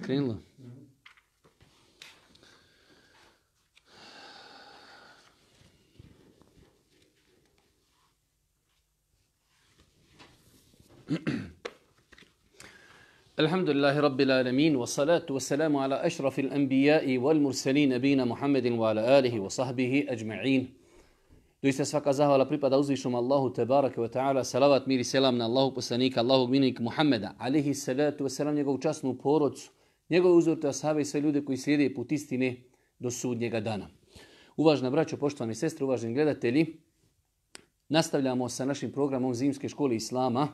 Krenula. الحمد لله رب العالمين والصلاة والسلام على أشرف الأنبياء والمرسلين نبينا محمد وعلى آله وصحبه أجمعين Doista svaka zahvala pripada uzvišom Allahu Tebarake wa ta'ala, salavat mir i selam na Allahu poslanika, Allahu minik Muhammeda, alihi salatu wa selam njegovu časnu porodcu, Njegove uzor te asave i sve ljude koji slijede put istine do sudnjega dana. Uvažna braćo, poštovani sestre, uvaženi gledatelji, nastavljamo sa našim programom Zimske škole Islama.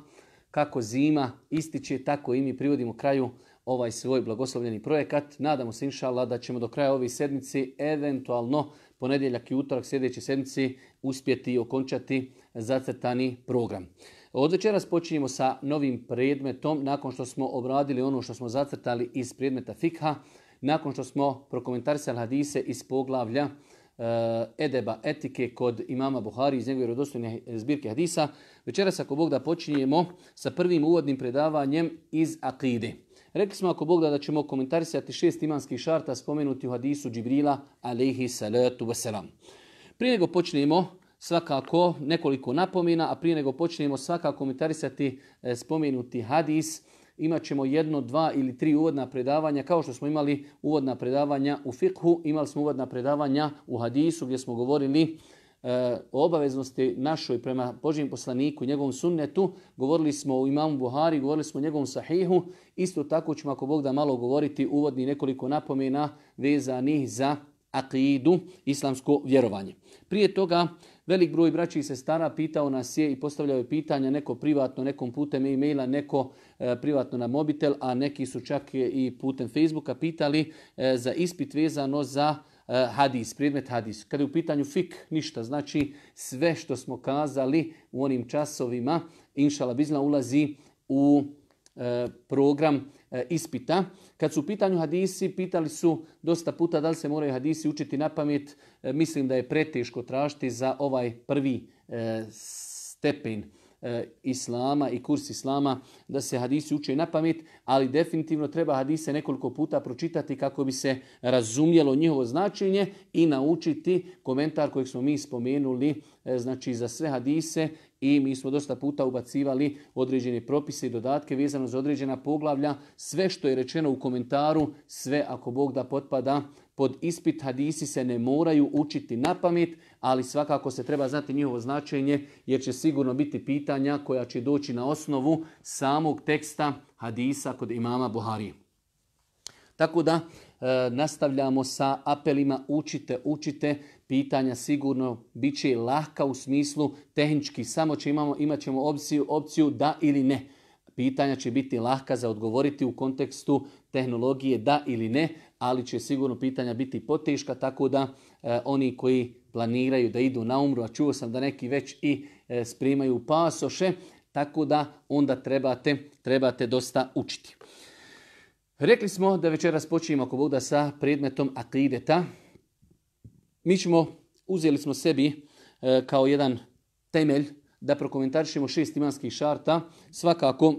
Kako zima ističe, tako i mi privodimo kraju ovaj svoj blagoslovljeni projekat. Nadamo se, inša da ćemo do kraja ove sedmice, eventualno ponedjeljak i utorak sljedeće sedmice, uspjeti okončati zacrtani program. Od večeras počinjemo sa novim predmetom nakon što smo obradili ono što smo zacrtali iz predmeta fikha, nakon što smo prokomentarisali hadise iz poglavlja eh, edeba etike kod imama Buhari iz njegove rodostojne zbirke hadisa. Večeras ako Bog da počinjemo sa prvim uvodnim predavanjem iz akide. Rekli smo ako Bog da, da ćemo komentarisati šest imanskih šarta spomenuti u hadisu Džibrila alaihi salatu wasalam. Prije nego počnemo svakako nekoliko napomena, a prije nego počnemo svakako komentarisati e, spomenuti hadis, imat ćemo jedno, dva ili tri uvodna predavanja, kao što smo imali uvodna predavanja u fikhu, imali smo uvodna predavanja u hadisu gdje smo govorili e, o obaveznosti našoj prema Božijem poslaniku, njegovom sunnetu, govorili smo o imamu Buhari, govorili smo o njegovom sahihu, isto tako ćemo ako Bog da malo govoriti uvodni nekoliko napomena vezanih za akidu, islamsko vjerovanje. Prije toga Velik broj braći i sestara pitao nas je i postavljao je pitanja neko privatno, nekom putem e-maila, neko e, privatno na mobitel, a neki su čak i putem Facebooka pitali e, za ispit vezano za e, hadis, predmet hadis. Kada je u pitanju fik, ništa. Znači sve što smo kazali u onim časovima, inšalabizna, ulazi u program E, ispita. Kad su u pitanju hadisi, pitali su dosta puta da li se moraju hadisi učiti na pamet. E, mislim da je preteško tražiti za ovaj prvi e, stepen islama i kurs islama da se hadisi uče na pamet, ali definitivno treba hadise nekoliko puta pročitati kako bi se razumjelo njihovo značenje i naučiti komentar kojeg smo mi spomenuli znači za sve hadise i mi smo dosta puta ubacivali određene propise i dodatke vezano za određena poglavlja. Sve što je rečeno u komentaru, sve ako Bog da potpada pod ispit hadisi se ne moraju učiti na pamet, ali svakako se treba znati njihovo značenje jer će sigurno biti pitanja koja će doći na osnovu samog teksta hadisa kod imama Buhari. Tako da e, nastavljamo sa apelima učite, učite pitanja sigurno bit će lahka u smislu tehnički, samo će imamo, imat ćemo opciju, opciju da ili ne. Pitanja će biti lahka za odgovoriti u kontekstu tehnologije da ili ne, ali će sigurno pitanja biti poteška, tako da e, oni koji planiraju da idu na umru, a čuo sam da neki već i e, sprimaju pasoše, tako da onda trebate, trebate dosta učiti. Rekli smo da večeras počinjemo ako Bog sa predmetom akideta, mi ćemo, uzeli smo sebi e, kao jedan temelj da prokomentarišemo šest imanskih šarta. Svakako,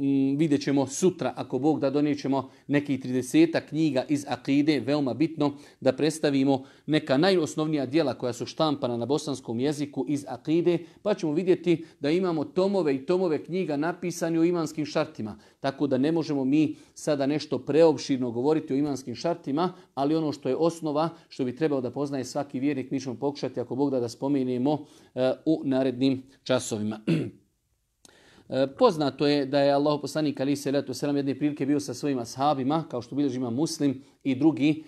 Mm, vidjet ćemo sutra, ako Bog da donijet ćemo nekih 30 knjiga iz Akide, veoma bitno da predstavimo neka najosnovnija dijela koja su štampana na bosanskom jeziku iz Akide, pa ćemo vidjeti da imamo tomove i tomove knjiga napisani u imanskim šartima. Tako da ne možemo mi sada nešto preopširno govoriti o imanskim šartima, ali ono što je osnova, što bi trebao da poznaje svaki vjernik, mi ćemo pokušati, ako Bog da, da spomenemo eh, u narednim časovima. E, poznato je da je Allah poslanik ali se selam jedne prilike bio sa svojima ashabima, kao što bilježi ima muslim i drugi,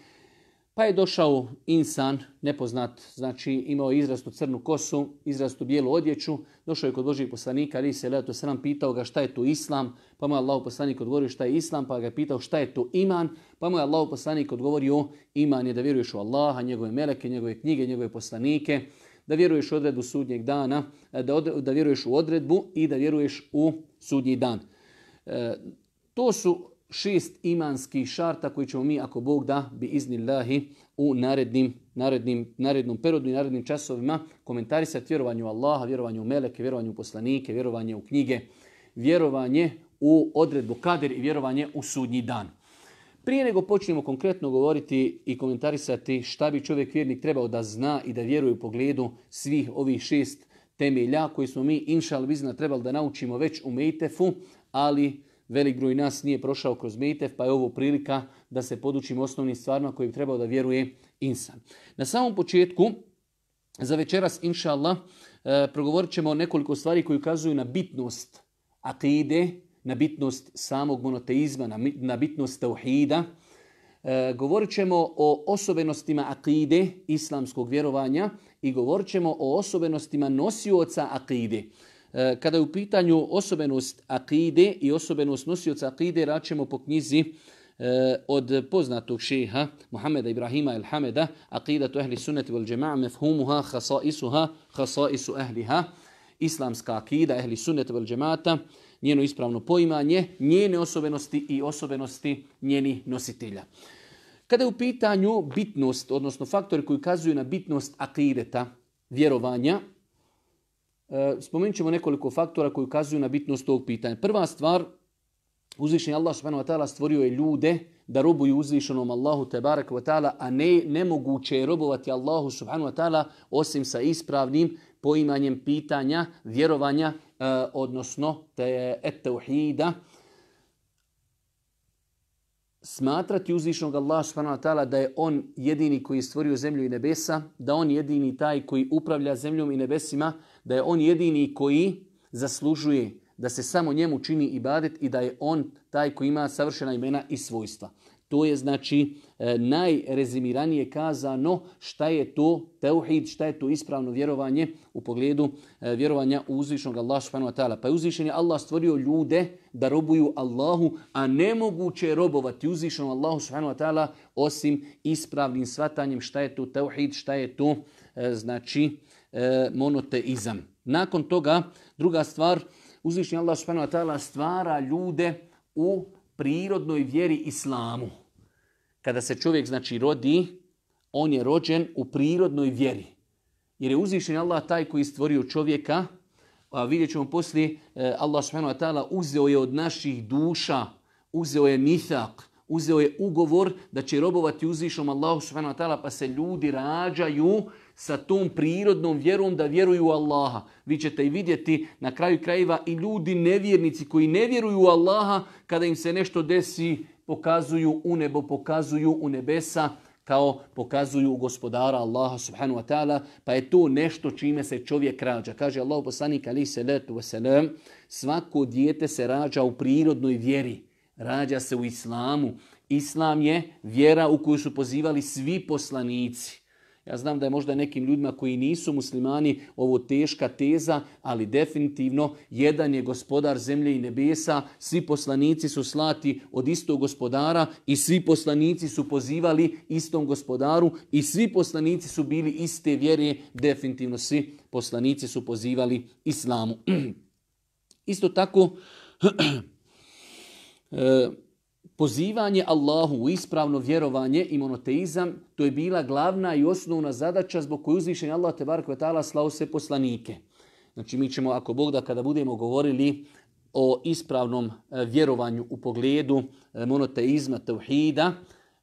pa je došao insan, nepoznat, znači imao je izrastu crnu kosu, izrastu bijelu odjeću, došao je kod Božijeg poslanika, ali se selam pitao ga šta je to islam, pa mu je Allah poslanik odgovorio šta je islam, pa ga je pitao šta je to iman, pa mu je Allah poslanik odgovorio iman je da vjeruješ u Allaha, njegove meleke, njegove knjige, njegove poslanike, da vjeruješ u odredbu sudnjeg dana, e, da, da vjeruješ u odredbu i da vjeruješ u sudnji dan. E, to su šest imanskih šarta koji ćemo mi, ako Bog da, bi iznilahi u narednim, narednim, narednom periodu i narednim časovima komentarisati vjerovanju Allaha, vjerovanju u meleke, vjerovanju u poslanike, vjerovanje u knjige, vjerovanje u odredbu kader i vjerovanje u sudnji dan. Prije nego počnemo konkretno govoriti i komentarisati šta bi čovjek vjernik trebao da zna i da vjeruje u pogledu svih ovih šest temelja koji smo mi inšal vizna trebali da naučimo već u Mejtefu, ali velik broj nas nije prošao kroz Mejtef, pa je ovo prilika da se podučimo osnovnim stvarima koje bi trebao da vjeruje insan. Na samom početku, za večeras inša Allah, eh, progovorit ćemo nekoliko stvari koje ukazuju na bitnost akide, na bitnost samog monoteizma, na bitnost tauhida. E, govorit ćemo o osobenostima akide, islamskog vjerovanja i govorit ćemo o osobenostima nosioca akide. E, kada je u pitanju osobenost akide i osobenost nosioca akide, račemo po knjizi e, od poznatog šeha Muhameda Ibrahima El Hameda, akidatu ehli sunnati vel džema'a mefhumuha, hasaisuha, hasaisu ehliha, islamska akida ehli sunnati vel džema'ata, njeno ispravno poimanje, njene osobenosti i osobenosti njenih nositelja. Kada je u pitanju bitnost, odnosno faktori koji ukazuju na bitnost akideta, vjerovanja, e, spomenut ćemo nekoliko faktora koji ukazuju na bitnost tog pitanja. Prva stvar, uzvišenje Allah subhanahu wa ta'ala stvorio je ljude da robuju uzvišenom Allahu tebarek wa ta'ala, a ne, nemoguće je robovati Allahu subhanahu wa ta'ala osim sa ispravnim poimanjem pitanja, vjerovanja E, odnosno te je etteuhida, smatrati uzvišnog Allah subhanahu da je on jedini koji je stvorio zemlju i nebesa, da on jedini taj koji upravlja zemljom i nebesima, da je on jedini koji zaslužuje da se samo njemu čini ibadet i da je on taj koji ima savršena imena i svojstva. To je znači e, najrezimiranije kazano šta je to teuhid, šta je to ispravno vjerovanje u pogledu e, vjerovanja u uzvišnog Allah subhanahu wa ta'ala. Pa je uzvišen je Allah stvorio ljude da robuju Allahu, a nemoguće je robovati uzvišenom Allahu subhanahu wa ta'ala osim ispravnim svatanjem šta je to teuhid, šta je to e, znači monoteizam. Nakon toga, druga stvar, uzvišenje Allah subhanahu wa ta'ala stvara ljude u prirodnoj vjeri islamu. Kada se čovjek znači rodi, on je rođen u prirodnoj vjeri. Jer je uzvišen Allah taj koji stvorio čovjeka, a vidjet ćemo poslije, eh, Allah subhanahu uzeo je od naših duša, uzeo je mithak, uzeo je ugovor da će robovati uzvišom Allah subhanahu pa se ljudi rađaju sa tom prirodnom vjerom da vjeruju u Allaha. Vi ćete i vidjeti na kraju krajeva i ljudi nevjernici koji ne vjeruju u Allaha kada im se nešto desi pokazuju u nebo, pokazuju u nebesa, kao pokazuju gospodara Allaha subhanahu wa ta'ala, pa je to nešto čime se čovjek rađa. Kaže Allah poslanik ali se letu selam. svako dijete se rađa u prirodnoj vjeri, rađa se u islamu. Islam je vjera u koju su pozivali svi poslanici. Ja znam da je možda nekim ljudima koji nisu muslimani ovo teška teza, ali definitivno jedan je gospodar zemlje i nebesa, svi poslanici su slati od istog gospodara i svi poslanici su pozivali istom gospodaru i svi poslanici su bili iste vjere, definitivno svi poslanici su pozivali islamu. Isto tako, e, Pozivanje Allahu u ispravno vjerovanje i monoteizam, to je bila glavna i osnovna zadaća zbog koje uzvišenje Allah te bar kvetala slao se poslanike. Znači mi ćemo, ako Bog da kada budemo govorili o ispravnom e, vjerovanju u pogledu e, monoteizma, tevhida,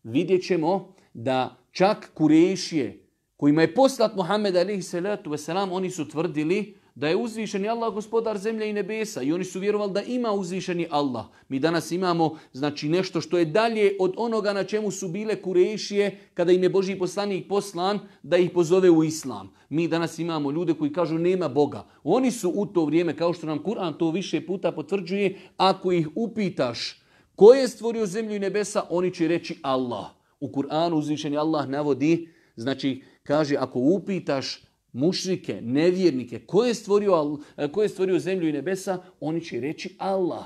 vidjet ćemo da čak kurešije kojima je poslat Muhammed alaihi salatu oni su tvrdili da je uzvišeni Allah gospodar zemlje i nebesa i oni su vjerovali da ima uzvišeni Allah. Mi danas imamo znači nešto što je dalje od onoga na čemu su bile kurešije kada im je Boži poslanik poslan da ih pozove u islam. Mi danas imamo ljude koji kažu nema Boga. Oni su u to vrijeme, kao što nam Kur'an to više puta potvrđuje, ako ih upitaš ko je stvorio zemlju i nebesa, oni će reći Allah. U Kur'anu uzvišeni Allah navodi, znači kaže ako upitaš mušrike, nevjernike, koje je stvorio, e, ko je stvorio zemlju i nebesa, oni će reći Allah.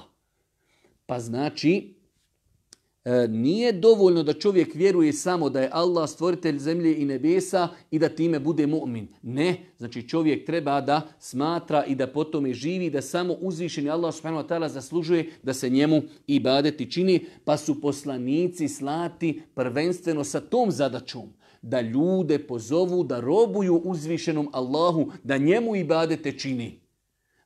Pa znači, e, nije dovoljno da čovjek vjeruje samo da je Allah stvoritelj zemlje i nebesa i da time bude mu'min. Ne, znači čovjek treba da smatra i da po tome živi, da samo uzvišeni Allah subhanahu wa ta'ala zaslužuje da se njemu i badeti čini, pa su poslanici slati prvenstveno sa tom zadaćom da ljude pozovu da robuju uzvišenom Allahu, da njemu i ibadete čini.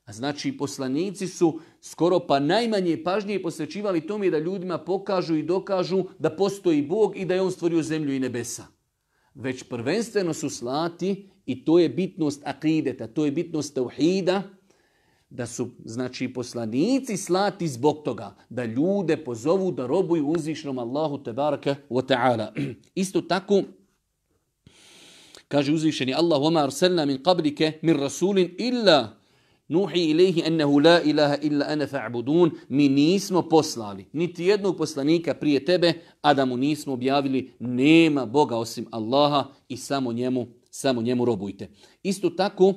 A znači poslanici su skoro pa najmanje pažnje posvećivali tome da ljudima pokažu i dokažu da postoji Bog i da je On stvorio zemlju i nebesa. Već prvenstveno su slati i to je bitnost akideta, to je bitnost tauhida, da su znači poslanici slati zbog toga da ljude pozovu da robuju uzvišnom Allahu te barake wa ta'ala. Isto tako Kaže uzvišeni Allah, وَمَا أَرْسَلْنَا مِنْ قَبْلِكَ مِنْ رَسُولٍ إِلَّا Nuhi ilihi ennehu la ilaha illa ana fa'budun. Mi nismo poslali niti jednog poslanika prije tebe, a da mu nismo objavili nema Boga osim Allaha i samo njemu, samo njemu robujte. Isto tako,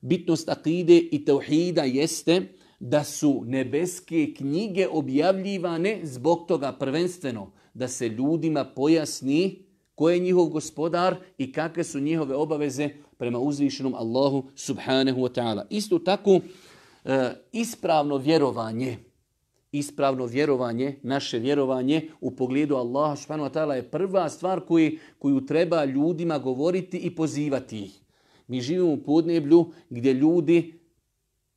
bitnost akide i tevhida jeste da su nebeske knjige objavljivane zbog toga prvenstveno da se ljudima pojasni ko je njihov gospodar i kakve su njihove obaveze prema uzvišenom Allahu subhanahu wa ta'ala. Isto tako, e, ispravno vjerovanje, ispravno vjerovanje, naše vjerovanje u pogledu Allaha subhanahu wa ta'ala je prva stvar koju, koju treba ljudima govoriti i pozivati ih. Mi živimo u podneblju gdje ljudi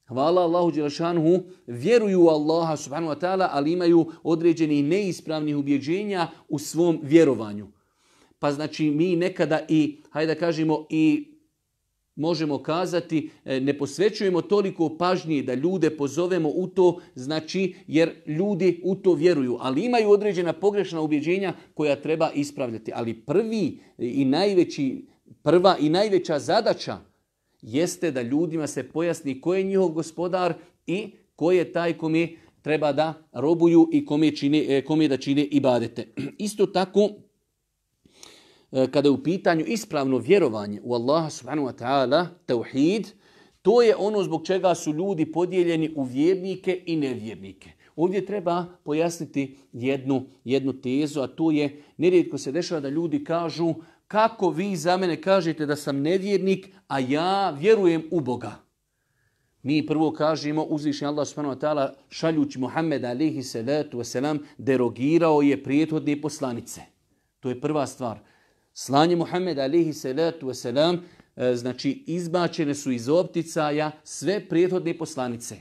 Hvala Allahu vjeruju u Allaha subhanahu wa ta'ala, ali imaju određeni neispravnih ubjeđenja u svom vjerovanju. Pa znači mi nekada i, hajde da kažemo, i možemo kazati, e, ne posvećujemo toliko pažnje da ljude pozovemo u to, znači jer ljudi u to vjeruju, ali imaju određena pogrešna ubjeđenja koja treba ispravljati. Ali prvi i najveći, prva i najveća zadaća jeste da ljudima se pojasni ko je njihov gospodar i ko je taj kome treba da robuju i kome, čine, e, kome da čine ibadete. Isto tako, E, kada je u pitanju ispravno vjerovanje u Allaha subhanahu wa ta'ala, tauhid, to je ono zbog čega su ljudi podijeljeni u vjernike i nevjernike. Ovdje treba pojasniti jednu, jednu tezu, a to je, nerijetko se dešava da ljudi kažu kako vi za mene kažete da sam nevjernik, a ja vjerujem u Boga. Mi prvo kažemo, uzvišnji Allah subhanahu wa ta'ala, šaljući Muhammed alihi salatu derogirao je prijethodne poslanice. To je prva stvar. Slanje Muhammed alihi salatu wasalam, e, znači izbačene su iz opticaja sve prijethodne poslanice.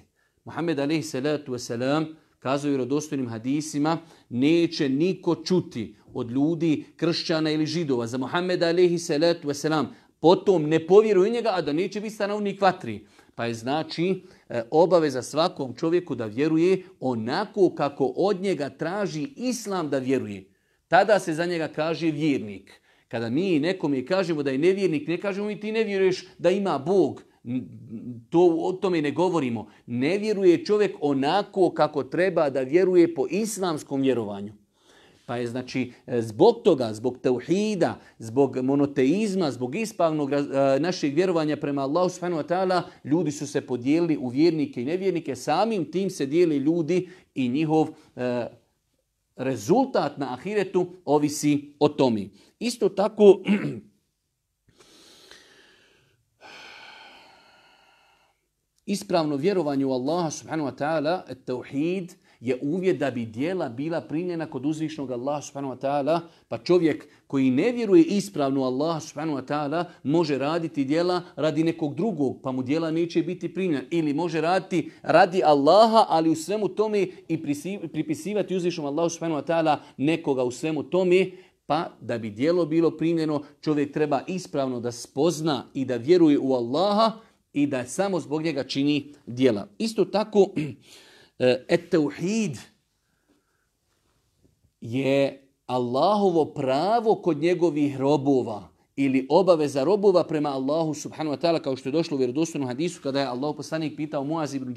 Muhammed alihi salatu wasalam kazao je hadisima, neće niko čuti od ljudi, kršćana ili židova za Muhammed alihi salatu wasalam. Potom ne povjeruje njega, a da neće biti stanovnik vatri. Pa je znači e, obaveza svakom čovjeku da vjeruje onako kako od njega traži islam da vjeruje. Tada se za njega kaže vjernik. Kada mi nekom je kažemo da je nevjernik, ne kažemo i ti ne vjeruješ da ima Bog. To, o tome ne govorimo. Ne vjeruje čovjek onako kako treba da vjeruje po islamskom vjerovanju. Pa je znači e, zbog toga, zbog teuhida, zbog monoteizma, zbog ispavnog e, našeg vjerovanja prema Allahu subhanahu wa ta'ala, ljudi su se podijelili u vjernike i nevjernike, samim tim se dijeli ljudi i njihov e, rezultat na ahiretu ovisi o tome. Isto tako, ispravno vjerovanje u Allaha subhanahu wa ta'ala, tauhid, je uvjet da bi dijela bila primljena kod uzvišnog Allaha subhanahu wa ta'ala, pa čovjek koji ne vjeruje ispravno Allah subhanahu wa ta'ala može raditi djela radi nekog drugog, pa mu djela neće biti primljena. Ili može raditi radi Allaha, ali u svemu tome i pripisivati uzvišom Allahu subhanahu wa ta'ala nekoga u svemu tome, pa da bi djelo bilo primljeno, čovjek treba ispravno da spozna i da vjeruje u Allaha i da samo zbog njega čini djela. Isto tako, e, et je Allahovo pravo kod njegovih robova ili obaveza robova prema Allahu subhanahu wa ta'ala kao što je došlo u vjerodostojnom hadisu kada je Allah poslanik pitao Muaz ibn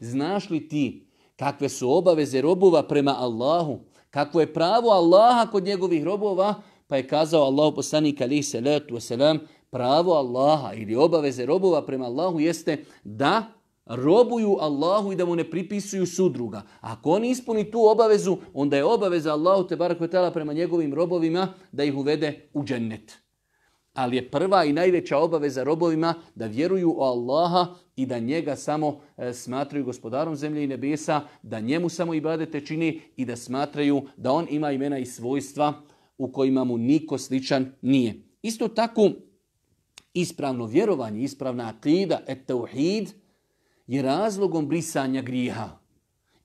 znaš li ti kakve su obaveze robova prema Allahu kakvo je pravo Allaha kod njegovih robova pa je kazao Allah poslanik alihi salatu wasalam pravo Allaha ili obaveze robova prema Allahu jeste da robuju Allahu i da mu ne pripisuju sudruga. Ako on ispuni tu obavezu, onda je obaveza Allahu te barakvetala prema njegovim robovima da ih uvede u džennet. Ali je prva i najveća obaveza robovima da vjeruju u Allaha i da njega samo e, smatraju gospodarom zemlje i nebesa, da njemu samo ibadete čini i da smatraju da on ima imena i svojstva u kojima mu niko sličan nije. Isto tako, ispravno vjerovanje, ispravna akida, et tauhid, je razlogom brisanja grijeha.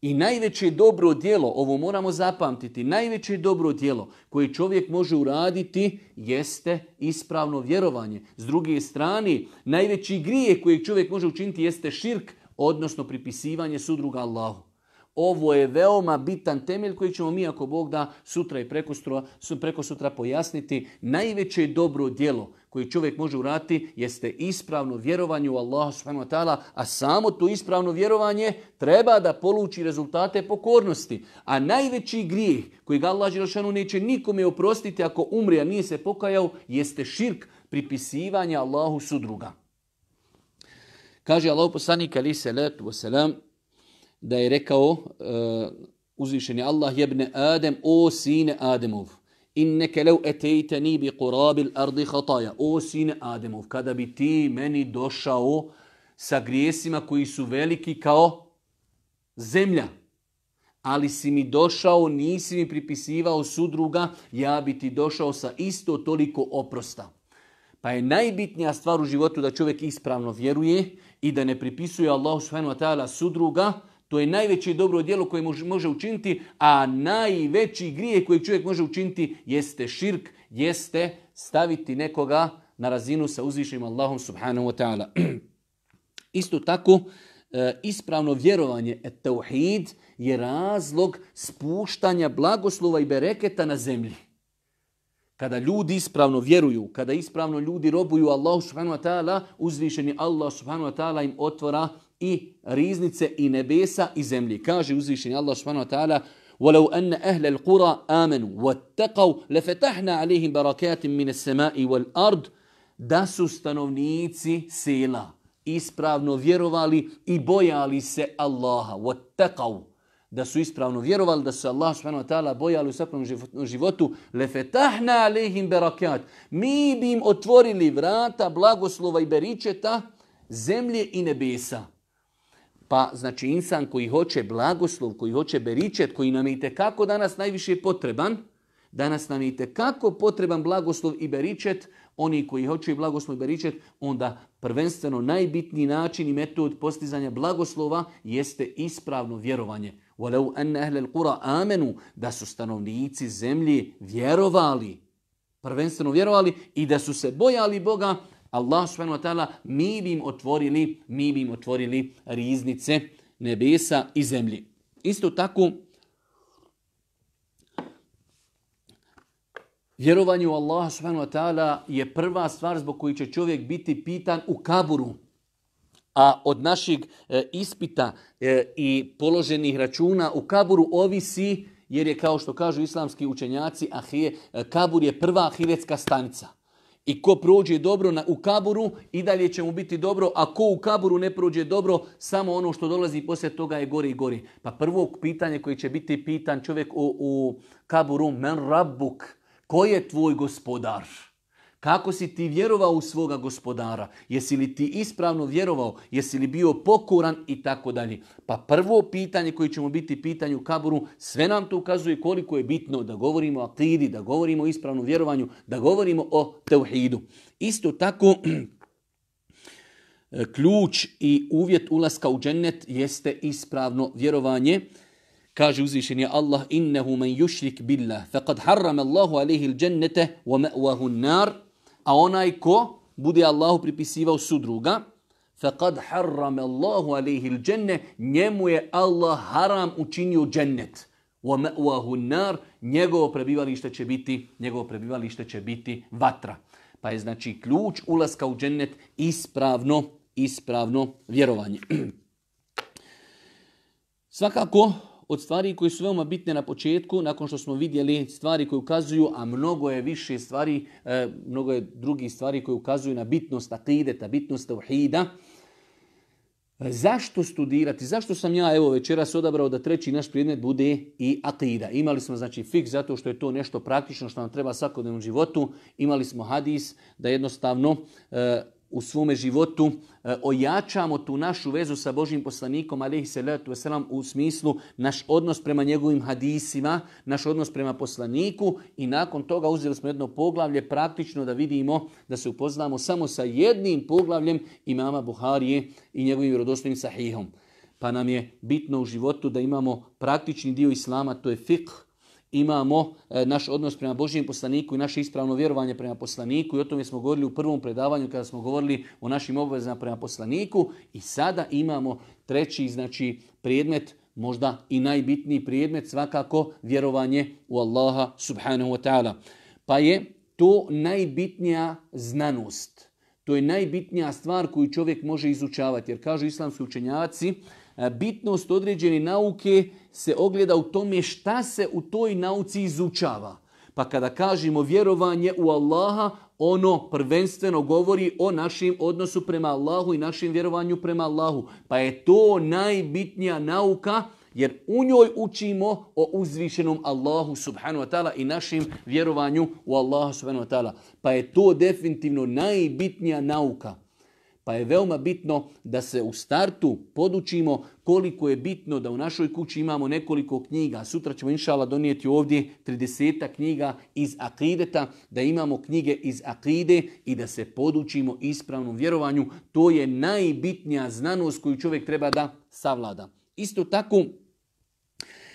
I najveće dobro djelo, ovo moramo zapamtiti, najveće dobro djelo koje čovjek može uraditi jeste ispravno vjerovanje. S druge strane, najveći grije koji čovjek može učiniti jeste širk, odnosno pripisivanje sudruga Allahu. Ovo je veoma bitan temelj koji ćemo mi, ako Bog da, sutra i preko sutra pojasniti. Najveće dobro djelo koji čovjek može urati jeste ispravno vjerovanje u Allaha subhanahu a samo to ispravno vjerovanje treba da poluči rezultate pokornosti. A najveći grijeh koji ga Allah neće nikome oprostiti ako umri, a nije se pokajao, jeste širk pripisivanja Allahu sudruga. Kaže Allah poslanik ali salatu da je rekao e, uzvišeni Allah jebne Adem o sine Ademov. Inneke lev ni bi kurabil ardi O sine Ademov, kada bi ti meni došao sa grijesima koji su veliki kao zemlja. Ali si mi došao, nisi mi pripisivao sudruga, ja bi ti došao sa isto toliko oprosta. Pa je najbitnija stvar u životu da čovjek ispravno vjeruje i da ne pripisuje Allah subhanahu wa ta'ala sudruga, to je najveće dobro djelo koje može učiniti, a najveći grije koji čovjek može učiniti jeste širk, jeste staviti nekoga na razinu sa uzvišenim Allahom subhanahu wa ta'ala. Isto tako, e, ispravno vjerovanje et je razlog spuštanja blagoslova i bereketa na zemlji. Kada ljudi ispravno vjeruju, kada ispravno ljudi robuju Allahu subhanahu wa ta'ala, uzvišeni Allah subhanahu wa ta'ala im otvora i riznice i nebesa i zemlje. Kaže uzvišeni Allah subhanahu wa ta'ala وَلَوْ أَنَّ أَهْلَ الْقُرَى آمَنُوا وَاتَّقَوْا لَفَتَحْنَا عَلَيْهِمْ بَرَكَاتٍ مِنَ السَّمَاءِ وَالْأَرْضِ Da su stanovnici sela ispravno vjerovali i bojali se Allaha. وَاتَّقَوْا da su ispravno vjerovali, da su Allah subhanahu wa bojali u svakom životu, لَفَتَحْنَا alehim بَرَكَاتٍ Mi bi im otvorili vrata blagoslova i beričeta zemlje i nebesa. Pa znači insan koji hoće blagoslov, koji hoće beričet, koji nam je itekako danas najviše potreban, danas nam je itekako potreban blagoslov i beričet, oni koji hoće blagoslov i beričet, onda prvenstveno najbitniji način i metod postizanja blagoslova jeste ispravno vjerovanje. وَلَوْ ahli al-qura Da su stanovnici zemlje vjerovali, prvenstveno vjerovali i da su se bojali Boga, Allah subhanahu wa mi bi im otvorili, mi bi im otvorili riznice nebesa i zemlji. Isto tako, vjerovanje u Allaha subhanahu wa ta'ala je prva stvar zbog koji će čovjek biti pitan u kaburu. A od našeg e, ispita e, i položenih računa u kaburu ovisi, jer je kao što kažu islamski učenjaci, ahije, e, kabur je prva ahiretska stanica. I ko prođe dobro na, u kaburu, i dalje će mu biti dobro, a ko u kaburu ne prođe dobro, samo ono što dolazi poslije toga je gori i gori. Pa prvo pitanje koje će biti pitan čovjek u, u kaburu, men rabuk, ko je tvoj gospodar? Kako si ti vjerovao u svoga gospodara? Jesi li ti ispravno vjerovao? Jesi li bio pokoran i tako dalje? Pa prvo pitanje koje ćemo biti pitanju kaburu, sve nam to ukazuje koliko je bitno da govorimo o akidi, da govorimo o ispravnom vjerovanju, da govorimo o teuhidu. Isto tako, e, ključ i uvjet ulaska u džennet jeste ispravno vjerovanje. Kaže uzvišeni Allah innehu men yushrik billah faqad harrama Allahu alayhi il wa ma'wahu nar a onaj ko bude Allahu pripisivao druga, faqad harram Allahu alayhi al njemu je Allah haram učinio džennet. Wa ma'wahu nar, njegovo prebivalište će biti, njegovo prebivalište će biti vatra. Pa je znači ključ ulaska u džennet ispravno, ispravno vjerovanje. Svakako od stvari koje su veoma bitne na početku, nakon što smo vidjeli stvari koje ukazuju, a mnogo je više stvari, e, mnogo je drugih stvari koje ukazuju na bitnost akideta, bitnost tauhida. Zašto studirati? Zašto sam ja evo večeras odabrao da treći naš predmet bude i akida? Imali smo znači fik zato što je to nešto praktično što nam treba svakodnevnom životu. Imali smo hadis da jednostavno e, u svome životu e, ojačamo tu našu vezu sa Božim poslanikom alaihi salatu u smislu naš odnos prema njegovim hadisima, naš odnos prema poslaniku i nakon toga uzeli smo jedno poglavlje praktično da vidimo da se upoznamo samo sa jednim poglavljem imama Buharije i njegovim vjerodostojnim sahihom. Pa nam je bitno u životu da imamo praktični dio islama, to je fikh imamo e, naš odnos prema Božijem poslaniku i naše ispravno vjerovanje prema poslaniku i o tome smo govorili u prvom predavanju kada smo govorili o našim obvezama prema poslaniku i sada imamo treći znači predmet možda i najbitniji predmet svakako vjerovanje u Allaha subhanahu wa ta'ala. Pa je to najbitnija znanost. To je najbitnija stvar koju čovjek može izučavati. Jer kažu islamski učenjaci, E, bitnost određene nauke se ogleda u tome šta se u toj nauci izučava. Pa kada kažemo vjerovanje u Allaha, ono prvenstveno govori o našem odnosu prema Allahu i našem vjerovanju prema Allahu. Pa je to najbitnija nauka jer u njoj učimo o uzvišenom Allahu subhanahu wa ta'ala i našem vjerovanju u Allahu subhanahu wa ta'ala. Pa je to definitivno najbitnija nauka. Pa je veoma bitno da se u startu podučimo koliko je bitno da u našoj kući imamo nekoliko knjiga. Sutra ćemo inšala donijeti ovdje 30 knjiga iz akideta, da imamo knjige iz akide i da se podučimo ispravnom vjerovanju. To je najbitnija znanost koju čovjek treba da savlada. Isto tako,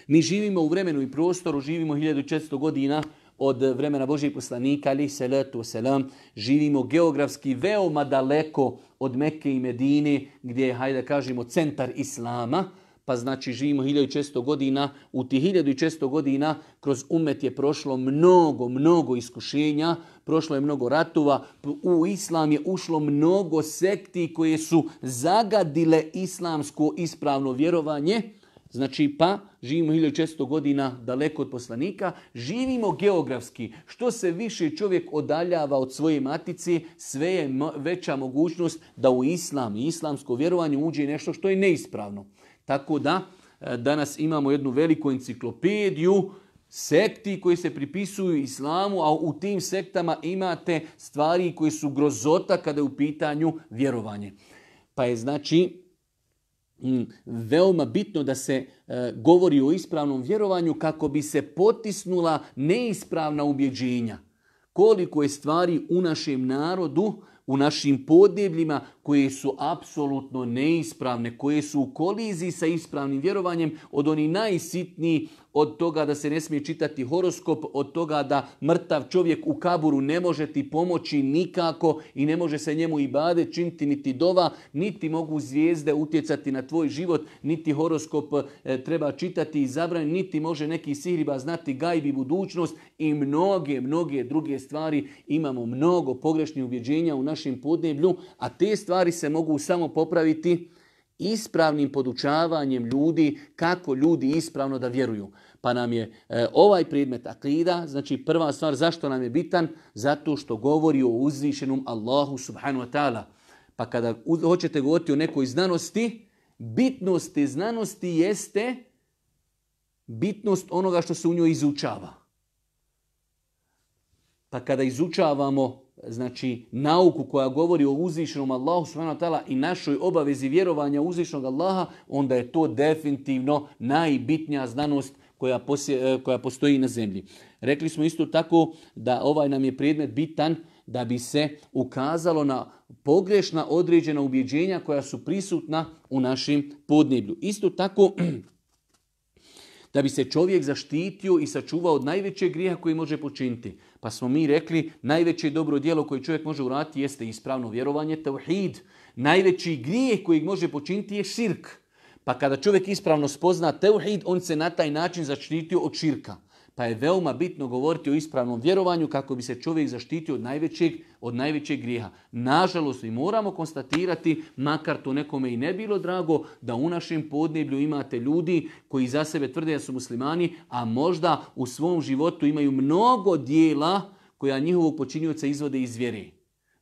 mi živimo u vremenu i prostoru, živimo 1400 godina, od vremena Božjih poslanika, ali selatu selam, živimo geografski veoma daleko od Mekke i Medine, gdje je, hajde kažemo, centar Islama, pa znači živimo 1600 godina, u tih 1600 godina kroz umet je prošlo mnogo, mnogo iskušenja, prošlo je mnogo ratova, u islam je ušlo mnogo sekti koje su zagadile islamsko ispravno vjerovanje, Znači, pa živimo 1400 godina daleko od poslanika, živimo geografski. Što se više čovjek odaljava od svoje matice, sve je veća mogućnost da u islam i islamsko vjerovanje uđe nešto što je neispravno. Tako da, e, danas imamo jednu veliku enciklopediju, sekti koji se pripisuju islamu, a u tim sektama imate stvari koje su grozota kada je u pitanju vjerovanje. Pa je znači Mm, veoma bitno da se e, govori o ispravnom vjerovanju kako bi se potisnula neispravna ubjeđenja. Koliko je stvari u našem narodu, u našim podnebljima koje su apsolutno neispravne, koje su u koliziji sa ispravnim vjerovanjem od onih najsitniji od toga da se ne smije čitati horoskop, od toga da mrtav čovjek u kaburu ne može ti pomoći nikako i ne može se njemu i bade činiti niti dova, niti mogu zvijezde utjecati na tvoj život, niti horoskop e, treba čitati i zabraniti, niti može neki sihriba znati gajbi budućnost i mnoge, mnoge druge stvari. Imamo mnogo pogrešnih ubjeđenja u našem podneblju, a te stvari se mogu samo popraviti ispravnim podučavanjem ljudi kako ljudi ispravno da vjeruju. Pa nam je e, ovaj predmet akida, znači prva stvar zašto nam je bitan? Zato što govori o uzvišenom Allahu subhanu wa ta'ala. Pa kada hoćete govoriti o nekoj znanosti, bitnost znanosti jeste bitnost onoga što se u njoj izučava. Pa kada izučavamo znači nauku koja govori o uzvišenom Allahu subhanahu wa i našoj obavezi vjerovanja uzvišenog Allaha, onda je to definitivno najbitnija znanost koja, e, koja postoji na zemlji. Rekli smo isto tako da ovaj nam je predmet bitan da bi se ukazalo na pogrešna određena ubjeđenja koja su prisutna u našem podneblju. Isto tako da bi se čovjek zaštitio i sačuvao od najvećeg grija koji može počiniti. Pa smo mi rekli, najveće dobro djelo koje čovjek može uraditi jeste ispravno vjerovanje, tauhid. Najveći grijeh koji može počiniti je širk. Pa kada čovjek ispravno spozna teuhid, on se na taj način zaštitio od širka pa je veoma bitno govoriti o ispravnom vjerovanju kako bi se čovjek zaštitio od najvećeg, od najvećeg grijeha. Nažalost, mi moramo konstatirati, makar to nekome i ne bilo drago, da u našem podneblju imate ljudi koji za sebe tvrde da su muslimani, a možda u svom životu imaju mnogo dijela koja njihovog počinioca izvode iz vjeri.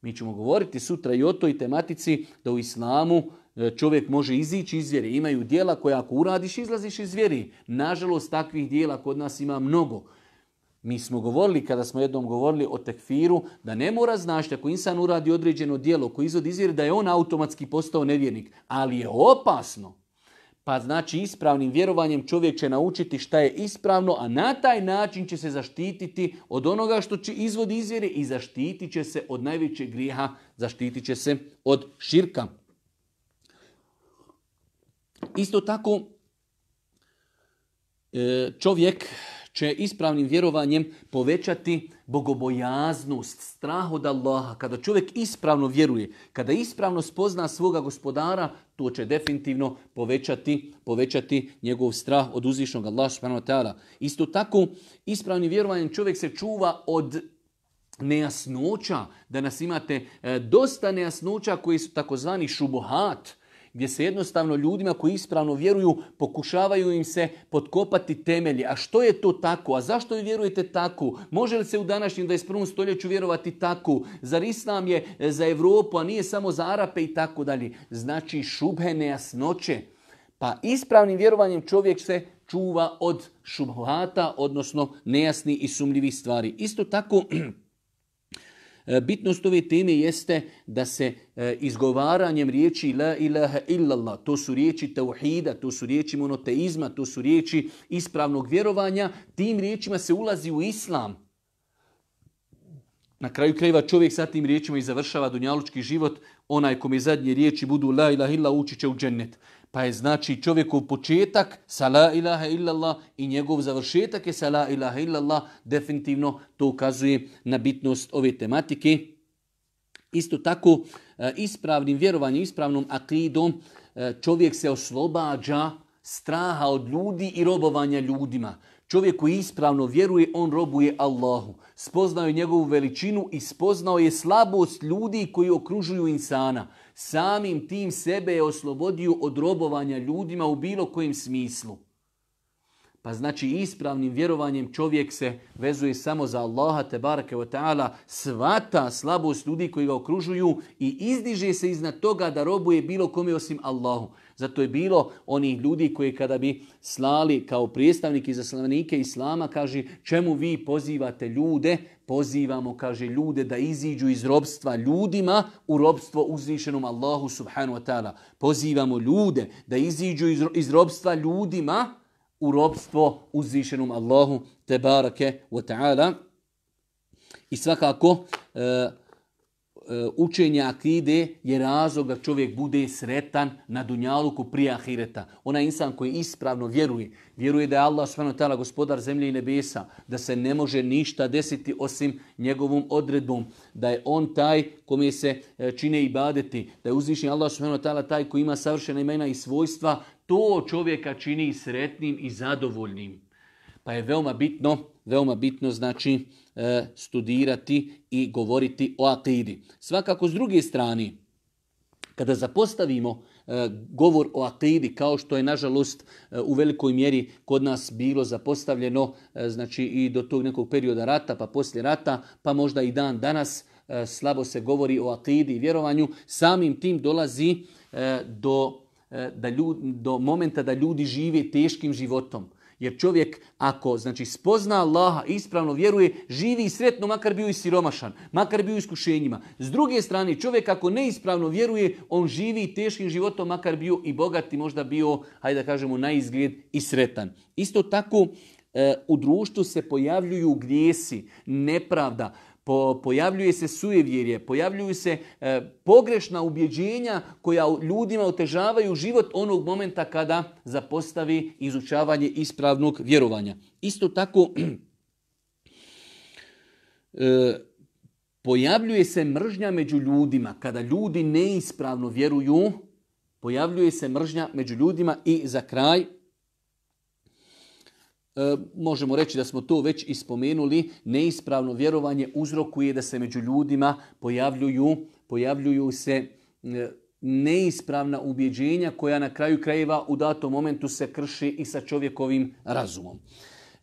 Mi ćemo govoriti sutra i o toj tematici da u islamu E, čovjek može izići iz vjere. Imaju dijela koja ako uradiš, izlaziš iz vjeri. Nažalost, takvih dijela kod nas ima mnogo. Mi smo govorili, kada smo jednom govorili o tekfiru, da ne mora značiti ako insan uradi određeno dijelo koji izvodi iz da je on automatski postao nevjernik. Ali je opasno. Pa znači ispravnim vjerovanjem čovjek će naučiti šta je ispravno, a na taj način će se zaštititi od onoga što će izvodi izvjere i zaštitit će se od najvećeg griha, zaštitit će se od širka. Isto tako, e, čovjek će ispravnim vjerovanjem povećati bogobojaznost, strah od Allaha. Kada čovjek ispravno vjeruje, kada ispravno spozna svoga gospodara, to će definitivno povećati, povećati njegov strah od uzvišnog Allaha. Isto tako, ispravnim vjerovanjem čovjek se čuva od nejasnoća. Danas imate e, dosta nejasnoća koji su takozvani šubohat, gdje se jednostavno ljudima koji ispravno vjeruju pokušavaju im se potkopati temelji. A što je to tako? A zašto vi vjerujete tako? Može li se u današnjem 21. stoljeću vjerovati tako? Zar Islam je e, za Europu, a nije samo za Arape i tako dalje? Znači šubhe nejasnoće. Pa ispravnim vjerovanjem čovjek se čuva od šubhata, odnosno nejasni i sumljivi stvari. Isto tako E, Bitnost ove teme jeste da se e, izgovaranjem riječi la ilaha illallah, to su riječi tauhida, to su riječi monoteizma, to su riječi ispravnog vjerovanja, tim riječima se ulazi u islam. Na kraju krajeva čovjek sa tim riječima i završava dunjalučki život, onaj kom je zadnje riječi budu la ilaha illallah ući će u džennet. Pa je znači čovjekov početak Sala ilaha illallah i njegov završetak je Sala ilaha illallah. Definitivno to ukazuje na bitnost ove tematike. Isto tako e, ispravnim vjerovanjem, ispravnom akidom e, čovjek se oslobađa straha od ljudi i robovanja ljudima. Čovjek koji ispravno vjeruje, on robuje Allahu. Spoznao je njegovu veličinu i spoznao je slabost ljudi koji okružuju insana samim tim sebe je oslobodio od robovanja ljudima u bilo kojem smislu. Pa znači ispravnim vjerovanjem čovjek se vezuje samo za Allaha te barake wa ta'ala, svata slabost ljudi koji ga okružuju i izdiže se iznad toga da robuje bilo kome osim Allahu. Zato je bilo onih ljudi koji kada bi slali kao predstavnike za slavnike Islama, kaže čemu vi pozivate ljude? Pozivamo, kaže, ljude da iziđu iz robstva ljudima u robstvo uzvišenom Allahu subhanu wa ta'ala. Pozivamo ljude da iziđu iz, robstva ljudima u robstvo uzvišenom Allahu barake wa ta'ala. I svakako, e, E, učenja akide je razlog da čovjek bude sretan na dunjaluku prije ahireta. ona insan koji ispravno vjeruje, vjeruje da je Allah tala gospodar zemlje i nebesa, da se ne može ništa desiti osim njegovom odredbom, da je on taj kome se e, čine i badeti, da je uzvišnji Allah tala taj koji ima savršena imena i svojstva, to čovjeka čini sretnim i zadovoljnim. Pa je veoma bitno veoma bitno znači e, studirati i govoriti o akidi. Svakako s druge strane, kada zapostavimo e, govor o akidi kao što je nažalost e, u velikoj mjeri kod nas bilo zapostavljeno znači i do tog nekog perioda rata pa poslije rata pa možda i dan danas slabo se govori o akidi i vjerovanju samim tim dolazi do, do momenta da ljudi žive teškim životom jer čovjek ako znači spozna Allaha ispravno vjeruje, živi i sretno makar bio i siromašan, makar bio u iskušenjima. S druge strane, čovjek ako neispravno vjeruje, on živi teškim životom makar bio i bogat i možda bio, hajde da kažemo, na izgled i sretan. Isto tako e, u društvu se pojavljuju grijesi, nepravda, pojavljuje se sujevjerje, pojavljuju se e, pogrešna ubjeđenja koja ljudima otežavaju život onog momenta kada zapostavi izučavanje ispravnog vjerovanja. Isto tako e, pojavljuje se mržnja među ljudima. Kada ljudi neispravno vjeruju, pojavljuje se mržnja među ljudima i za kraj E, možemo reći da smo to već ispomenuli, neispravno vjerovanje uzrokuje da se među ljudima pojavljuju, pojavljuju se e, neispravna ubjeđenja koja na kraju krajeva u datom momentu se krši i sa čovjekovim razumom.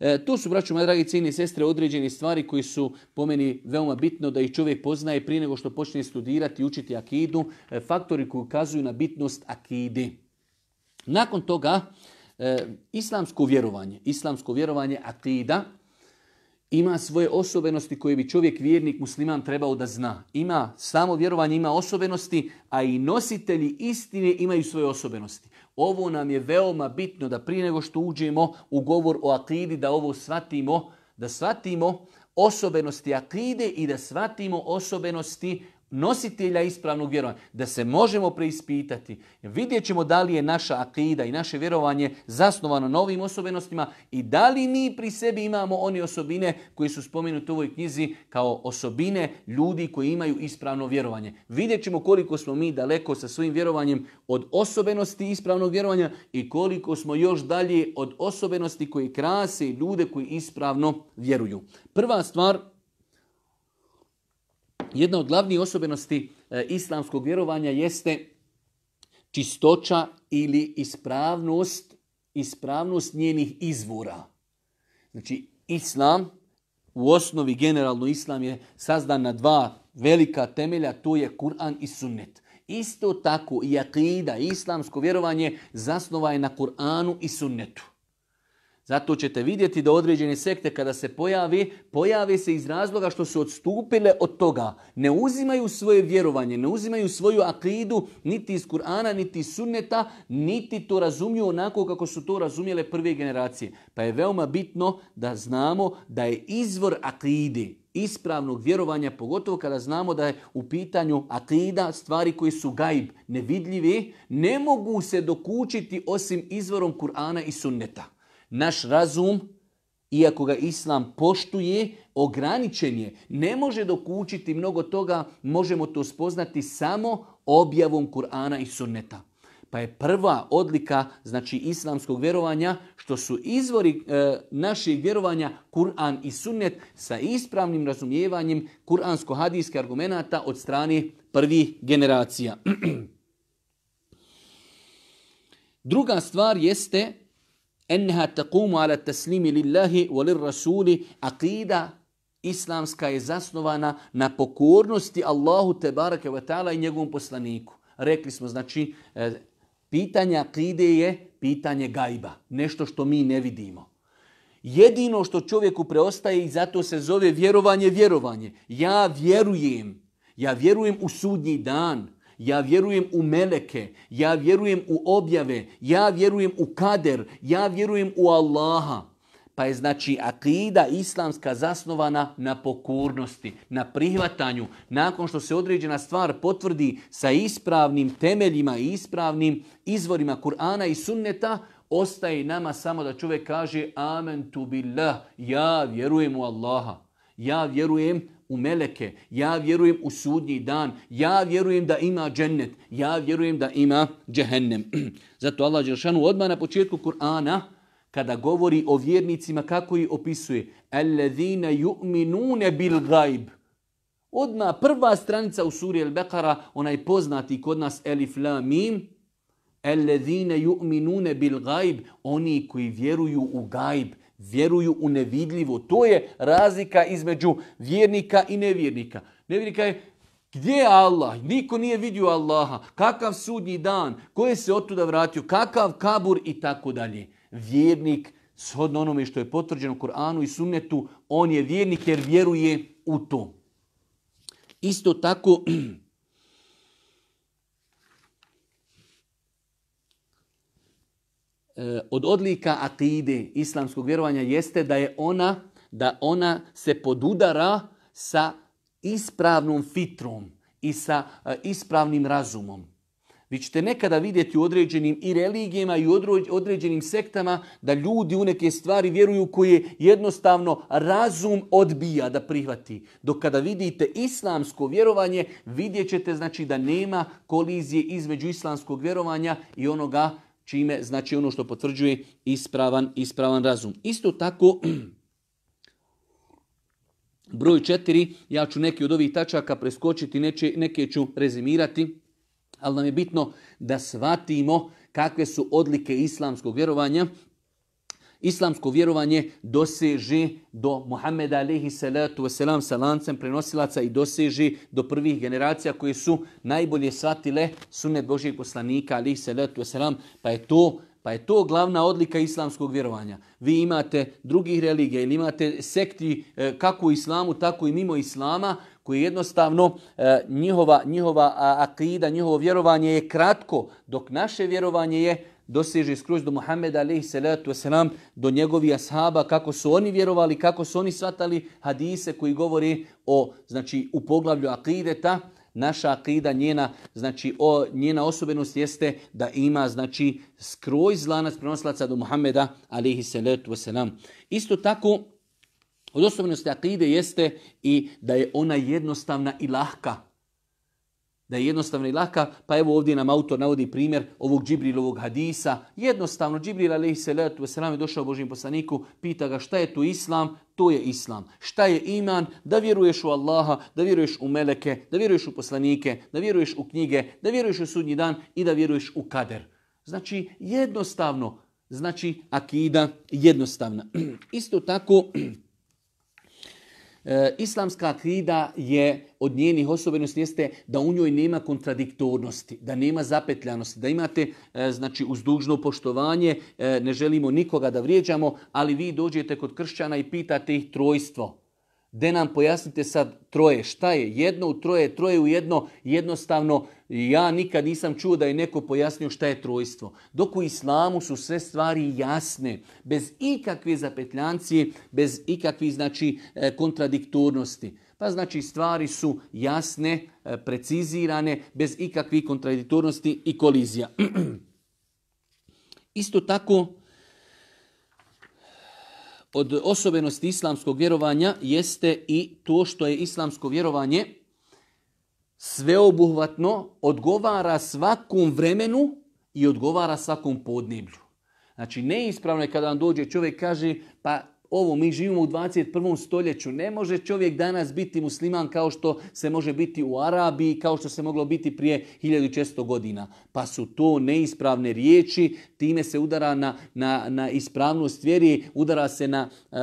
E, to su, braću moje dragi cijene sestre, određene stvari koji su po meni veoma bitno da ih čovjek poznaje prije nego što počne studirati i učiti akidu, e, faktori koji ukazuju na bitnost akide. Nakon toga, E, islamsko vjerovanje, islamsko vjerovanje akida ima svoje osobenosti koje bi čovjek vjernik musliman trebao da zna. Ima samo vjerovanje, ima osobenosti, a i nositelji istine imaju svoje osobenosti. Ovo nam je veoma bitno da prije nego što uđemo u govor o akidi da ovo shvatimo, da shvatimo osobenosti akide i da shvatimo osobenosti nositelja ispravnog vjerovanja, da se možemo preispitati. Vidjet ćemo da li je naša akida i naše vjerovanje zasnovano na ovim osobenostima i da li mi pri sebi imamo one osobine koji su spomenute u ovoj knjizi kao osobine ljudi koji imaju ispravno vjerovanje. Vidjet ćemo koliko smo mi daleko sa svojim vjerovanjem od osobenosti ispravnog vjerovanja i koliko smo još dalje od osobenosti koji krase ljude koji ispravno vjeruju. Prva stvar jedna od glavnih osobenosti e, islamskog vjerovanja jeste čistoća ili ispravnost, ispravnost njenih izvora. Znači, islam, u osnovi generalno islam je sazdan na dva velika temelja, to je Kur'an i sunnet. Isto tako i akida, islamsko vjerovanje, zasnova je na Kur'anu i sunnetu. Zato ćete vidjeti da određene sekte kada se pojavi, pojave se iz razloga što su odstupile od toga. Ne uzimaju svoje vjerovanje, ne uzimaju svoju akidu, niti iz Kur'ana, niti iz sunneta, niti to razumiju onako kako su to razumjele prve generacije. Pa je veoma bitno da znamo da je izvor akide, ispravnog vjerovanja, pogotovo kada znamo da je u pitanju akida stvari koje su gaib, nevidljivi, ne mogu se dokučiti osim izvorom Kur'ana i sunneta. Naš razum, iako ga islam poštuje, ograničen je. Ne može dokučiti mnogo toga, možemo to spoznati samo objavom Kur'ana i sunneta. Pa je prva odlika znači islamskog vjerovanja što su izvori e, naših vjerovanja Kur'an i sunnet sa ispravnim razumijevanjem kuransko-hadijskih argumenata od strane prvih generacija. Druga stvar jeste taqumu ala taslimi lillahi rasuli aqida islamska je zasnovana na pokornosti Allahu te taala i njegovom poslaniku. Rekli smo, znači, e, pitanje akide je pitanje gajba, nešto što mi ne vidimo. Jedino što čovjeku preostaje i zato se zove vjerovanje, vjerovanje. Ja vjerujem, ja vjerujem u sudnji dan, ja vjerujem u meleke, ja vjerujem u objave, ja vjerujem u kader, ja vjerujem u Allaha. Pa je znači akida islamska zasnovana na pokurnosti, na prihvatanju. Nakon što se određena stvar potvrdi sa ispravnim temeljima i ispravnim izvorima Kur'ana i sunneta, ostaje nama samo da čovjek kaže amen tu billah, ja vjerujem u Allaha, ja vjerujem u meleke, ja vjerujem u sudnji dan, ja vjerujem da ima džennet, ja vjerujem da ima džehennem. Zato Allah Đeršanu odmah na početku Kur'ana, kada govori o vjernicima, kako ih opisuje? Alladhina ju'minune bil gajb. Odmah prva stranica u suri El-Bekara, onaj poznati kod nas Elif La Mim, Alladhina ju'minune bil gajb, oni koji vjeruju u gajb, vjeruju u nevidljivo. To je razlika između vjernika i nevjernika. Nevjernika je gdje je Allah? Niko nije vidio Allaha. Kakav sudnji dan? Ko je se otuda vratio? Kakav kabur? I tako dalje. Vjernik, shodno onome što je potvrđeno u Koranu i sunnetu, on je vjernik jer vjeruje u to. Isto tako, E, od odlika akide islamskog vjerovanja jeste da je ona da ona se podudara sa ispravnom fitrom i sa e, ispravnim razumom. Vi ćete nekada vidjeti u određenim i religijama i određenim sektama da ljudi u neke stvari vjeruju koje jednostavno razum odbija da prihvati. Dok kada vidite islamsko vjerovanje, vidjet ćete znači, da nema kolizije između islamskog vjerovanja i onoga čime znači ono što potvrđuje ispravan, ispravan razum. Isto tako, broj četiri, ja ću neki od ovih tačaka preskočiti, neće, neke ću rezimirati, ali nam je bitno da shvatimo kakve su odlike islamskog vjerovanja, islamsko vjerovanje doseže do Muhammeda alaihi salatu wasalam sa lancem prenosilaca i doseže do prvih generacija koje su najbolje shvatile sunet Božijeg poslanika alaihi salatu wasalam, pa je to pa je to glavna odlika islamskog vjerovanja. Vi imate drugih religija ili imate sekti eh, kako u islamu, tako i mimo islama, koji jednostavno eh, njihova, njihova akida, njihovo vjerovanje je kratko, dok naše vjerovanje je doseže skroz do Muhammeda alaihi salatu wasalam, do njegovih ashaba, kako su oni vjerovali, kako su oni svatali hadise koji govori o, znači, u poglavlju akideta, naša akida, njena, znači, o, njena osobenost jeste da ima, znači, skroz zlanac prenoslaca do Muhammeda alaihi salatu Isto tako, od osobnosti akide jeste i da je ona jednostavna i lahka da je jednostavna i laka, pa evo ovdje nam autor navodi primjer ovog Džibrilovog hadisa. Jednostavno, Džibril alaihi salatu wasalam je došao Božim poslaniku, pita ga šta je tu islam, to je islam. Šta je iman? Da vjeruješ u Allaha, da vjeruješ u meleke, da vjeruješ u poslanike, da vjeruješ u knjige, da vjeruješ u sudnji dan i da vjeruješ u kader. Znači, jednostavno, znači akida jednostavna. Isto tako, E, islamska akida je od njenih osobenosti jeste da u njoj nema kontradiktornosti, da nema zapetljanosti, da imate e, znači uz dužno poštovanje, e, ne želimo nikoga da vrijeđamo, ali vi dođete kod kršćana i pitate ih trojstvo. De nam pojasnite sad troje, šta je jedno u troje, troje u jedno, jednostavno ja nikad nisam čuo da je neko pojasnio šta je trojstvo. Dok u islamu su sve stvari jasne, bez ikakve zapetljancije, bez ikakvih znači, e, kontradiktornosti. Pa znači stvari su jasne, e, precizirane, bez ikakvih kontradiktornosti i kolizija. Isto tako, od osobenosti islamskog vjerovanja jeste i to što je islamsko vjerovanje sveobuhvatno odgovara svakom vremenu i odgovara svakom podneblju. Znači, neispravno je kada vam dođe čovjek kaže, pa ovo, mi živimo u 21. stoljeću, ne može čovjek danas biti musliman kao što se može biti u Arabiji, kao što se moglo biti prije 1600 godina. Pa su to neispravne riječi, time se udara na, na, na ispravnost vjeri, udara se na e,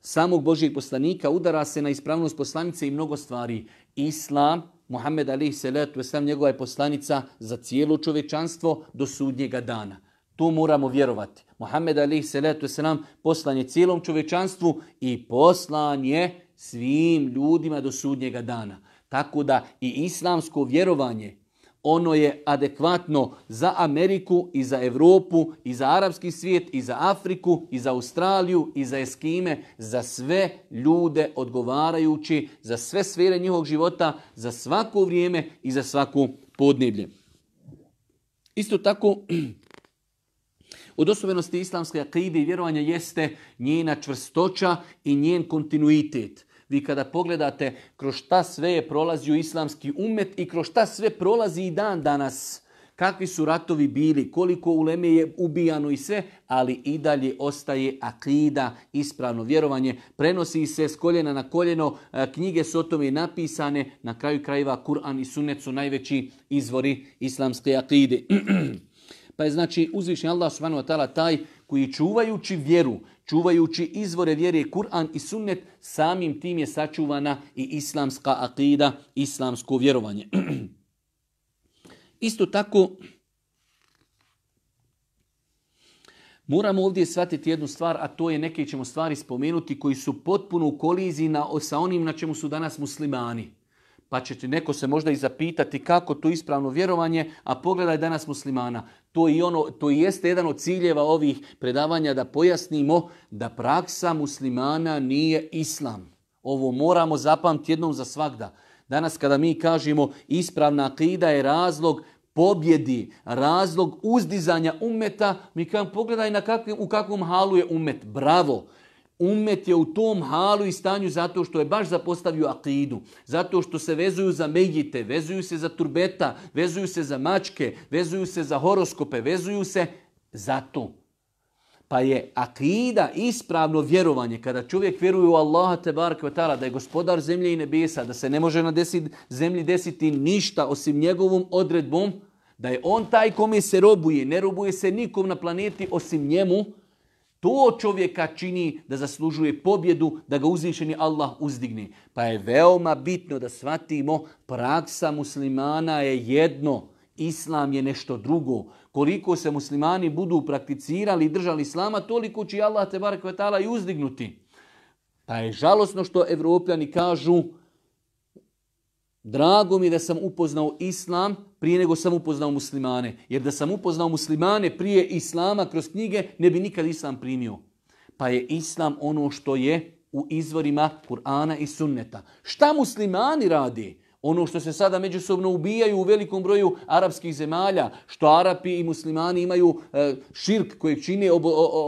samog Božijeg poslanika, udara se na ispravnost poslanice i mnogo stvari. Islam Muhammed alaih salatu veslam, njegova je poslanica za cijelo čovječanstvo do sudnjega dana. Tu moramo vjerovati. Muhammed alaih salatu veslam poslan je cijelom čovječanstvu i poslan je svim ljudima do sudnjega dana. Tako da i islamsko vjerovanje ono je adekvatno za Ameriku i za Europu i za arapski svijet i za Afriku i za Australiju i za Eskime, za sve ljude odgovarajući, za sve sfere njihovog života, za svako vrijeme i za svaku podneblje. Isto tako, od osobenosti islamske akide i vjerovanja jeste njena čvrstoća i njen kontinuitet. Vi kada pogledate kroz šta sve je prolazio islamski umet i kroz šta sve prolazi i dan danas, kakvi su ratovi bili, koliko uleme je ubijano i sve, ali i dalje ostaje akida, ispravno vjerovanje. Prenosi se s koljena na koljeno, e, knjige su o tome napisane, na kraju krajeva Kur'an i Sunnet su najveći izvori islamske akide. pa je znači uzvišnji Allah subhanahu wa ta'ala taj koji čuvajući vjeru, Čuvajući izvore vjere Kur'an i sunnet, samim tim je sačuvana i islamska akida, islamsko vjerovanje. Isto tako, Moramo ovdje shvatiti jednu stvar, a to je neke ćemo stvari spomenuti koji su potpuno u koliziji na, sa onim na čemu su danas muslimani. Pa će ti neko se možda i zapitati kako to ispravno vjerovanje, a pogledaj danas muslimana. To i, ono, to jeste jedan od ciljeva ovih predavanja da pojasnimo da praksa muslimana nije islam. Ovo moramo zapamtiti jednom za svakda. Danas kada mi kažemo ispravna akida je razlog pobjedi, razlog uzdizanja umeta, mi kažemo pogledaj na kakvim, u kakvom halu je umet. Bravo, Umet je u tom halu i stanju zato što je baš zapostavio akidu, zato što se vezuju za medjite, vezuju se za turbeta, vezuju se za mačke, vezuju se za horoskope, vezuju se za to. Pa je akida ispravno vjerovanje, kada čovjek vjeruje u Allaha te kvetala, da je gospodar zemlje i nebesa, da se ne može na zemlji desiti ništa osim njegovom odredbom, da je on taj kome se robuje, ne robuje se nikom na planeti osim njemu, to čovjeka čini da zaslužuje pobjedu, da ga uzvišeni Allah uzdigne. Pa je veoma bitno da shvatimo praksa muslimana je jedno, islam je nešto drugo. Koliko se muslimani budu prakticirali i držali islama, toliko će Allah te bar kvetala i uzdignuti. Pa je žalosno što evropljani kažu drago mi je da sam upoznao islam, prije nego sam upoznao muslimane. Jer da sam upoznao muslimane prije islama kroz knjige, ne bi nikad islam primio. Pa je islam ono što je u izvorima Kur'ana i sunneta. Šta muslimani radi? Ono što se sada međusobno ubijaju u velikom broju arapskih zemalja, što Arapi i muslimani imaju e, širk kojeg čine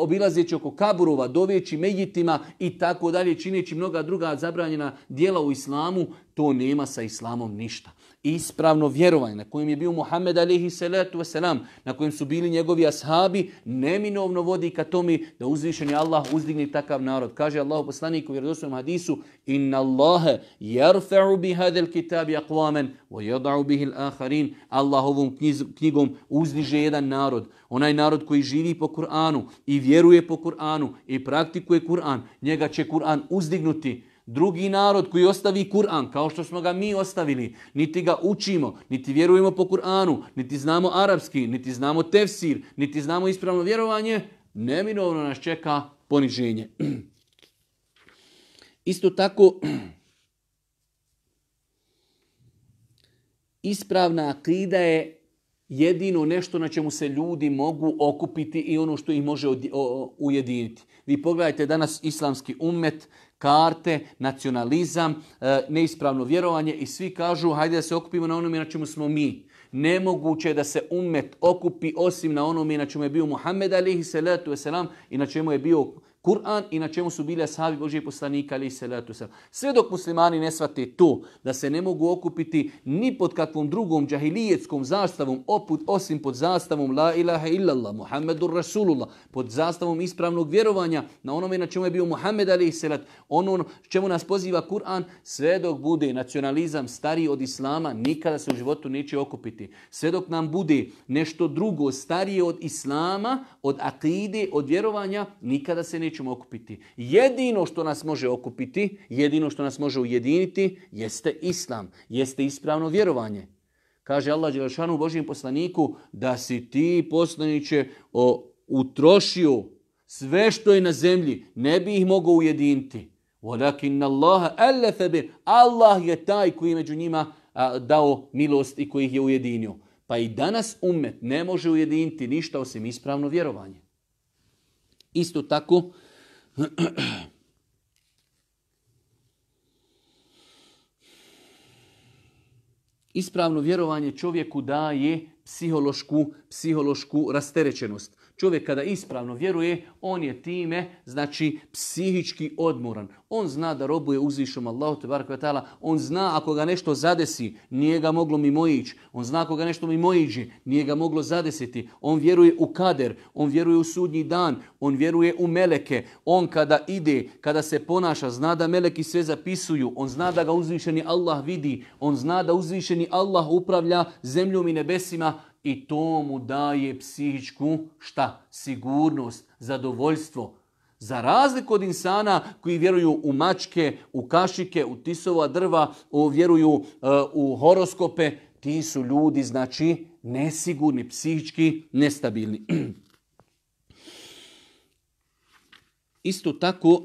obilazeći oko kaburova, doveći međitima i tako dalje, čineći mnoga druga zabranjena dijela u islamu, to nema sa islamom ništa ispravno vjerovanje, na kojem je bio Muhammed alihi salatu wasalam, na kojem su bili njegovi ashabi, neminovno vodi ka tomi da uzvišeni Allah uzdigne takav narod. Kaže Allah poslaniku u vjerodostojnom hadisu Inna Allahe jarfa'u bi hadel kitabi aqwamen wa jada'u bihi al Allah ovom knjigom uzdiže jedan narod. Onaj narod koji živi po Kur'anu i vjeruje po Kur'anu i praktikuje Kur'an, njega će Kur'an uzdignuti drugi narod koji ostavi Kur'an, kao što smo ga mi ostavili, niti ga učimo, niti vjerujemo po Kur'anu, niti znamo arapski, niti znamo tefsir, niti znamo ispravno vjerovanje, neminovno nas čeka poniženje. Isto tako, ispravna akida je jedino nešto na čemu se ljudi mogu okupiti i ono što ih može ujediniti. Vi pogledajte danas islamski umet, karte, nacionalizam, e, neispravno vjerovanje i svi kažu hajde da se okupimo na onome na čemu smo mi. Nemoguće je da se umet okupi osim na onome na čemu je bio Muhammed alihi i na čemu je bio Kur'an i na čemu su bili ashabi Božije poslanika ali i Sve dok muslimani ne shvate to da se ne mogu okupiti ni pod kakvom drugom džahilijetskom zastavom oput, osim pod zastavom la ilaha illallah Muhammedur Rasulullah pod zastavom ispravnog vjerovanja na onome na čemu je bio Muhammed ali i salat ono čemu nas poziva Kur'an sve dok bude nacionalizam stariji od islama nikada se u životu neće okupiti. Sve dok nam bude nešto drugo starije od islama, od akide, od vjerovanja nikada se neće ćemo okupiti. Jedino što nas može okupiti, jedino što nas može ujediniti, jeste islam, jeste ispravno vjerovanje. Kaže Allah u Božijem poslaniku da si ti poslaniće utrošio sve što je na zemlji, ne bi ih mogao ujediniti. Allah je taj koji je među njima dao milost i koji ih je ujedinio. Pa i danas umet ne može ujediniti ništa osim ispravno vjerovanje. Isto tako, Ispravno vjerovanje čovjeku daje psihološku, psihološku rasterećenost. Čovjek kada ispravno vjeruje, on je time, znači, psihički odmoran. On zna da robuje uzvišom Allahu te On zna ako ga nešto zadesi, nije ga moglo mimoići. On zna ako ga nešto mimoići, nije ga moglo zadesiti. On vjeruje u kader, on vjeruje u sudnji dan, on vjeruje u meleke. On kada ide, kada se ponaša, zna da meleki sve zapisuju. On zna da ga uzvišeni Allah vidi. On zna da uzvišeni Allah upravlja zemljom i nebesima i to mu daje psihičku šta? Sigurnost, zadovoljstvo. Za razliku od insana koji vjeruju u mačke, u kašike, u tisova drva, u, vjeruju e, u horoskope, ti su ljudi znači nesigurni, psihički nestabilni. Isto tako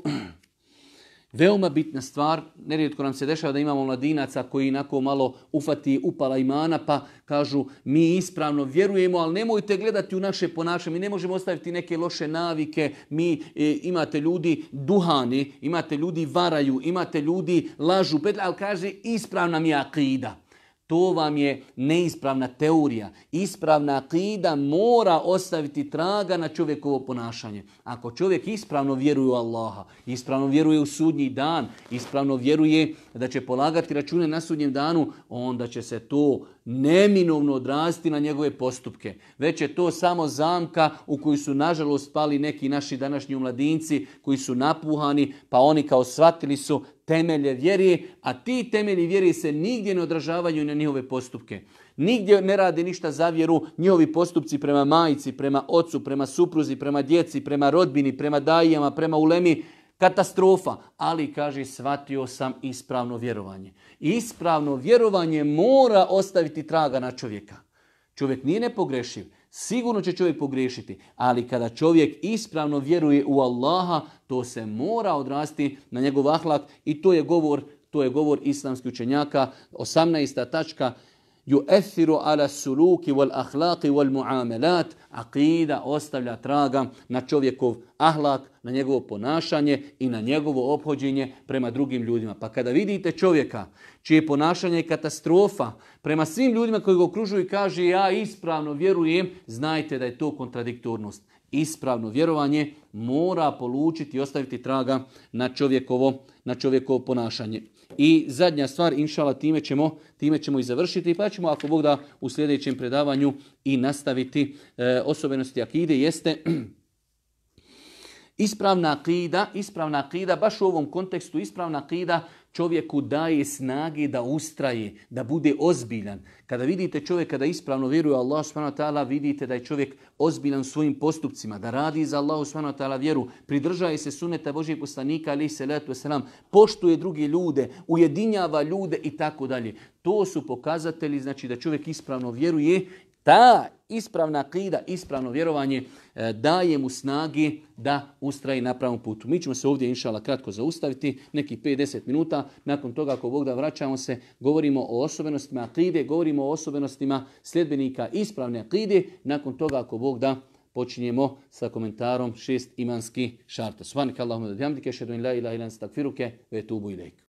Veoma bitna stvar, nerijetko nam se dešava da imamo mladinaca koji inako malo ufati upala imana pa kažu mi ispravno vjerujemo, ali nemojte gledati u naše ponašanje, mi ne možemo ostaviti neke loše navike, mi e, imate ljudi duhani, imate ljudi varaju, imate ljudi lažu, ali kaže ispravna mi akida. To vam je neispravna teorija. Ispravna akida mora ostaviti traga na čovjekovo ponašanje. Ako čovjek ispravno vjeruje u Allaha, ispravno vjeruje u sudnji dan, ispravno vjeruje da će polagati račune na sudnjem danu, onda će se to neminovno odrasti na njegove postupke. Već je to samo zamka u koju su nažalost pali neki naši današnji mladinci koji su napuhani, pa oni kao shvatili su temelje vjeri, a ti temelji vjeri se nigdje ne odražavaju na njihove postupke. Nigdje ne radi ništa za vjeru, njihovi postupci prema majici, prema ocu, prema supruzi, prema djeci, prema rodbini, prema dajijama, prema ulemi, katastrofa. Ali, kaže, shvatio sam ispravno vjerovanje. Ispravno vjerovanje mora ostaviti traga na čovjeka. Čovjek nije nepogrešiv, Sigurno će čovjek pogriješiti, ali kada čovjek ispravno vjeruje u Allaha, to se mora odrasti na njegov ahlak i to je govor, to je govor islamskih učenjaka. 18. tačka يؤثر على السلوك والأخلاق والمعاملات Akida ostavlja traga na čovjekov ahlak, na njegovo ponašanje i na njegovo obhođenje prema drugim ljudima. Pa kada vidite čovjeka čije ponašanje je katastrofa prema svim ljudima koji ga okružuju i kaže ja ispravno vjerujem, znajte da je to kontradiktornost. Ispravno vjerovanje mora polučiti i ostaviti traga na čovjekovo, na čovjekovo ponašanje. I zadnja stvar, inšala, time ćemo, time ćemo i završiti, pa ćemo, ako Bog da, u sljedećem predavanju i nastaviti e, osobenosti akide, jeste ispravna akida, ispravna akida, baš u ovom kontekstu ispravna akida čovjeku daje snage da ustraje, da bude ozbiljan. Kada vidite čovjeka da ispravno vjeruje Allah subhanahu vidite da je čovjek ozbiljan svojim postupcima, da radi za Allah subhanahu vjeru, pridržaje se suneta Božijeg poslanika ali se letu selam, poštuje druge ljude, ujedinjava ljude i tako dalje. To su pokazatelji znači da čovjek ispravno vjeruje ta ispravna akida, ispravno vjerovanje e, daje mu snagi da ustraji na pravom putu. Mi ćemo se ovdje inšala kratko zaustaviti, neki 5-10 minuta. Nakon toga ako Bog da vraćamo se, govorimo o osobenostima akide, govorimo o osobenostima sljedbenika ispravne akide. Nakon toga ako Bog da počinjemo sa komentarom šest imanski šarta. Svanik Allahumma da diamdike, šedun la ilaha ilan stakfiruke, ve tubu